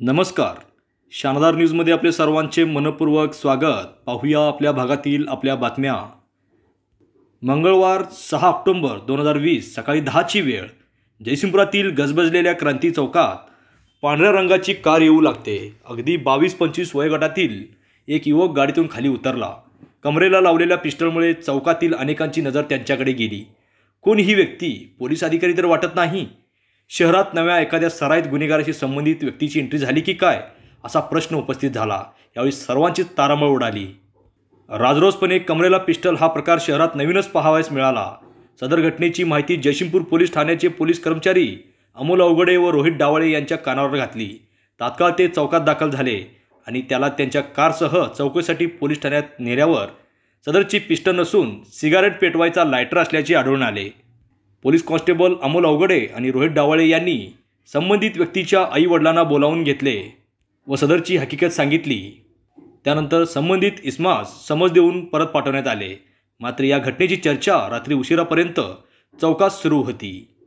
नमस्कार शानदार न्यूजमध्ये आपले सर्वांचे मनपूर्वक स्वागत पाहूया आपल्या भागातील आपल्या बातम्या मंगळवार सहा ऑक्टोंबर दोन हजार वीस सकाळी दहाची वेळ जयसिंगपुरातील गजबजलेल्या क्रांती चौकात पांढऱ्या रंगाची कार येऊ लागते अगदी बावीस पंचवीस वयोगटातील एक युवक गाडीतून खाली उतरला कमरेला लावलेल्या पिस्टलमुळे चौकातील अनेकांची नजर त्यांच्याकडे गेली कोण ही व्यक्ती पोलीस अधिकारी तर वाटत नाही शहरात नव्या एखाद्या सराईत गुन्हेगाराशी संबंधित व्यक्तीची एंट्री झाली की काय असा प्रश्न उपस्थित झाला यावेळी सर्वांचीच तारामळ उडाली राजरोजपणे कमरेला पिस्टल हा प्रकार शहरात नवीनच पाहावयास मिळाला सदर घटनेची माहिती जयसिंगपूर पोलीस ठाण्याचे पोलीस कर्मचारी अमोल अवघडे व रोहित डावळे यांच्या कानावर घातली तात्काळ ते चौकात दाखल झाले आणि त्याला त्यांच्या कारसह चौकशीसाठी पोलीस ठाण्यात नेल्यावर सदरची पिस्टल नसून सिगारेट पेटवायचा लायटर असल्याचे आढळून आले पोलीस कॉन्स्टेबल अमोल अवघडे आणि रोहित डावळे यांनी संबंधित व्यक्तीच्या आईवडिलांना बोलावून घेतले व सदरची हकीकत सांगितली त्यानंतर संबंधित इस्मास समज देऊन परत पाठवण्यात आले मात्र या घटनेची चर्चा रात्री उशिरापर्यंत चौकात सुरू होती